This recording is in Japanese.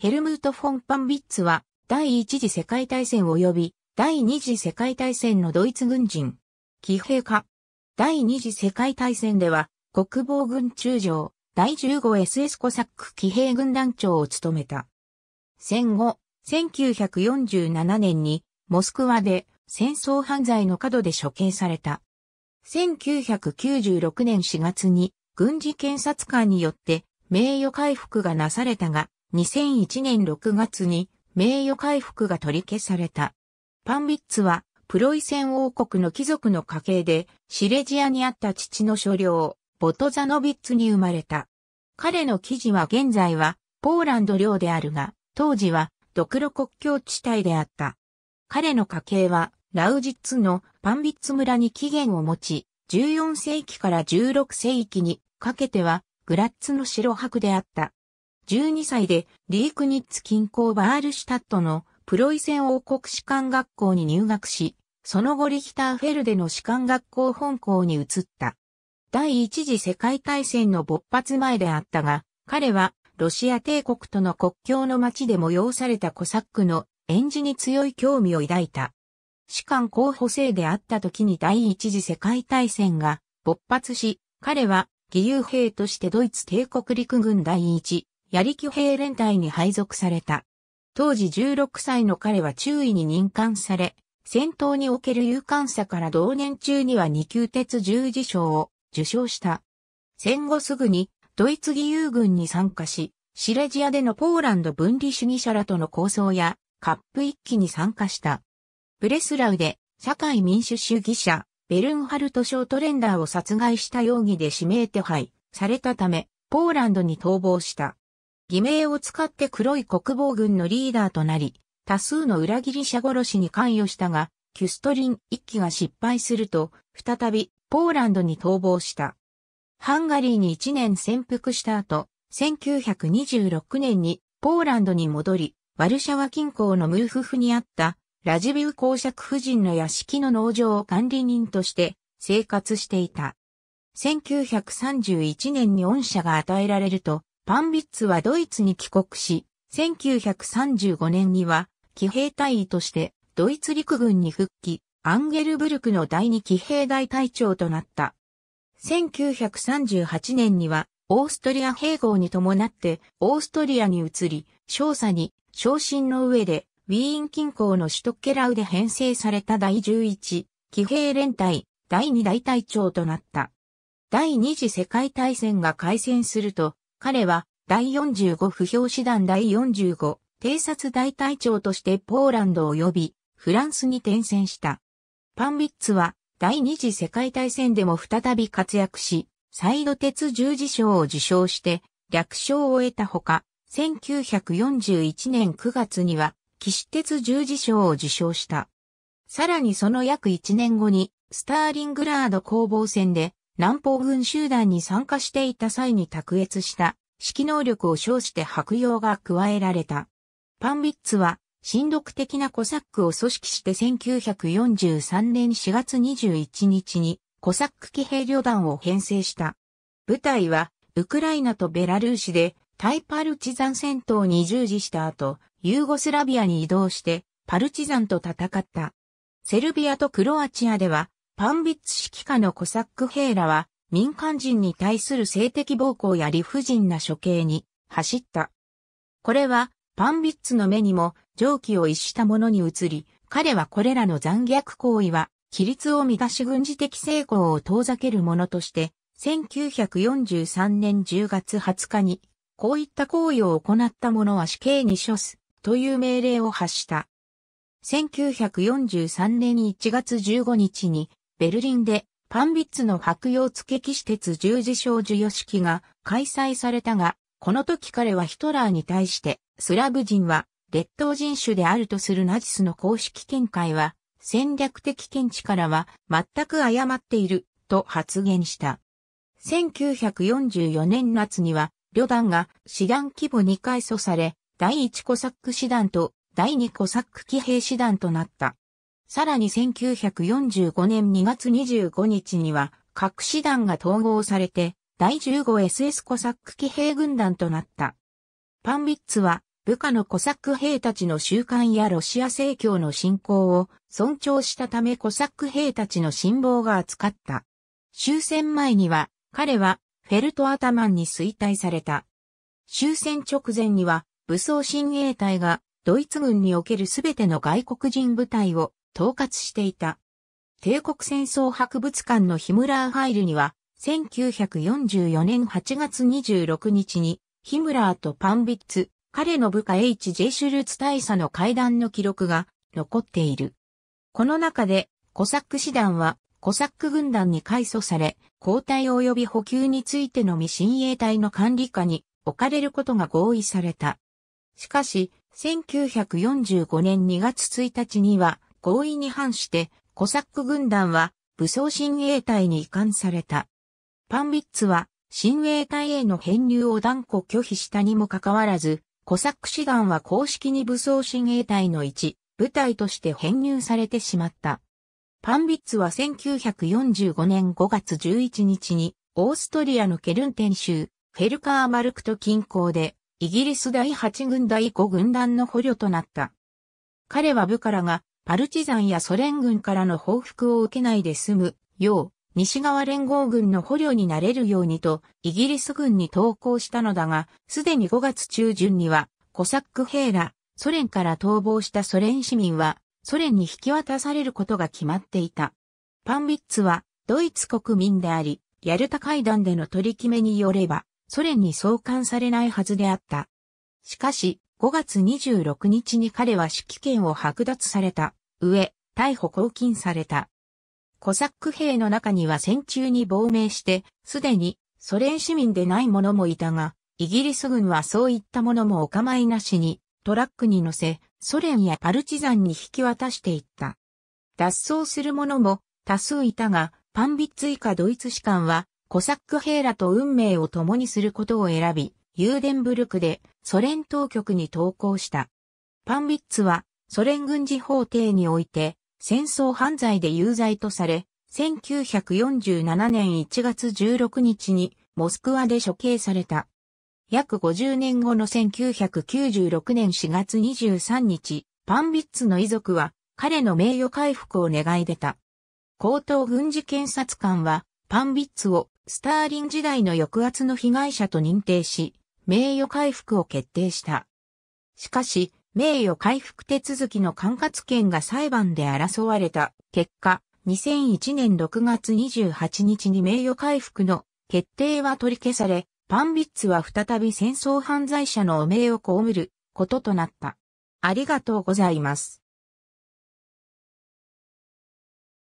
ヘルムート・フォン・パンビッツは、第一次世界大戦及び、第二次世界大戦のドイツ軍人。騎兵家。第二次世界大戦では、国防軍中将、第 15SS コサック騎兵軍団長を務めた。戦後、1947年に、モスクワで戦争犯罪の過度で処刑された。1996年4月に、軍事検察官によって名誉回復がなされたが、2001年6月に名誉回復が取り消された。パンビッツはプロイセン王国の貴族の家系でシレジアにあった父の所領、ボトザノビッツに生まれた。彼の記事は現在はポーランド領であるが、当時はドクロ国境地帯であった。彼の家系はラウジッツのパンビッツ村に起源を持ち、14世紀から16世紀にかけてはグラッツの城白であった。12歳でリークニッツ近郊バールシュタットのプロイセン王国士官学校に入学し、その後リヒターフェルデの士官学校本校に移った。第一次世界大戦の勃発前であったが、彼はロシア帝国との国境の町で催されたコサックの演じに強い興味を抱いた。士官候補生であった時に第一次世界大戦が勃発し、彼は義勇兵としてドイツ帝国陸軍第一槍騎兵連隊に配属された。当時16歳の彼は中尉に任官され、戦闘における勇敢さから同年中には二級鉄十字章を受賞した。戦後すぐにドイツ義勇軍に参加し、シレジアでのポーランド分離主義者らとの抗争やカップ一揆に参加した。ブレスラウで社会民主主義者、ベルンハルト・ショートレンダーを殺害した容疑で指名手配されたため、ポーランドに逃亡した。偽名を使って黒い国防軍のリーダーとなり、多数の裏切り者殺しに関与したが、キュストリン一機が失敗すると、再びポーランドに逃亡した。ハンガリーに1年潜伏した後、1926年にポーランドに戻り、ワルシャワ近郊のムーフフにあったラジビウ公爵夫人の屋敷の農場を管理人として生活していた。1931年に恩赦が与えられると、パンビッツはドイツに帰国し、1935年には、騎兵隊員としてドイツ陸軍に復帰、アンゲルブルクの第二騎兵大隊長となった。1938年には、オーストリア併合に伴ってオーストリアに移り、少佐に昇進の上で、ウィーン近郊の首都ケラウで編成された第11騎兵連隊第2大隊長となった。第二次世界大戦が開戦すると、彼は第45不評師団第45偵察大隊長としてポーランド及びフランスに転戦した。パンビッツは第二次世界大戦でも再び活躍し、再度鉄十字章を受賞して略称を得たほか、1941年9月には騎士鉄十字章を受賞した。さらにその約1年後にスターリングラード攻防戦で南方軍集団に参加していた際に卓越した指揮能力を称して白用が加えられた。パンビッツは、親読的なコサックを組織して1943年4月21日にコサック騎兵旅団を編成した。部隊は、ウクライナとベラルーシでタイパルチザン戦闘に従事した後、ユーゴスラビアに移動して、パルチザンと戦った。セルビアとクロアチアでは、パンビッツ指揮下のコサック兵らは民間人に対する性的暴行や理不尽な処刑に走った。これはパンビッツの目にも常軌を逸したものに移り、彼はこれらの残虐行為は、規律を乱し軍事的成功を遠ざけるものとして、1943年10月20日に、こういった行為を行った者は死刑に処す、という命令を発した。1943年1月15日に、ベルリンでパンビッツの白洋付騎士鉄十字章授与式が開催されたが、この時彼はヒトラーに対して、スラブ人は劣等人種であるとするナチスの公式見解は、戦略的見地からは全く誤っている、と発言した。1944年夏には、旅団が師団規模に改組され、第1コサック師団と第2コサック騎兵師団となった。さらに1945年2月25日には、各師団が統合されて、第 15SS コサック騎兵軍団となった。パンビッツは、部下のコサック兵たちの習慣やロシア正教の信仰を尊重したためコサック兵たちの信望が扱った。終戦前には、彼はフェルトアタマンに衰退された。終戦直前には、武装親衛隊がドイツ軍におけるすべての外国人部隊を統括していた。帝国戦争博物館のヒムラーファイルには、1944年8月26日に、ヒムラーとパンビッツ、彼の部下 H.J. シュルツ大佐の会談の記録が残っている。この中で、コサック師団は、コサック軍団に改祖され、交代及び補給についての未親衛隊の管理下に置かれることが合意された。しかし、1945年2月1日には、合意に反して、コサック軍団は武装親衛隊に移管された。パンビッツは親衛隊への編入を断固拒否したにもかかわらず、コサック志団は公式に武装親衛隊の一部隊として編入されてしまった。パンビッツは1945年5月11日に、オーストリアのケルンテン州、フェルカーマルクト近郊で、イギリス第8軍第5軍団の捕虜となった。彼は部からがパルチザンやソ連軍からの報復を受けないで済むよう、西側連合軍の捕虜になれるようにと、イギリス軍に投降したのだが、すでに5月中旬には、コサック兵ら、ソ連から逃亡したソ連市民は、ソ連に引き渡されることが決まっていた。パンビッツは、ドイツ国民であり、ヤルタ会談での取り決めによれば、ソ連に送還されないはずであった。しかし、5月26日に彼は指揮権を剥奪された。上、逮捕拘禁された。コサック兵の中には戦中に亡命して、すでにソ連市民でない者もいたが、イギリス軍はそういった者もお構いなしに、トラックに乗せ、ソ連やパルチザンに引き渡していった。脱走する者も多数いたが、パンビッツ以下ドイツ士官は、コサック兵らと運命を共にすることを選び、ユーデンブルクでソ連当局に投降した。パンビッツはソ連軍事法廷において、戦争犯罪で有罪とされ、1947年1月16日にモスクワで処刑された。約50年後の1996年4月23日、パンビッツの遺族は彼の名誉回復を願い出た。高等軍事検察官はパンビッツをスターリン時代の抑圧の被害者と認定し、名誉回復を決定した。しかし、名誉回復手続きの管轄権が裁判で争われた結果、2001年6月28日に名誉回復の決定は取り消され、パンビッツは再び戦争犯罪者の汚名を被ることとなった。ありがとうございます。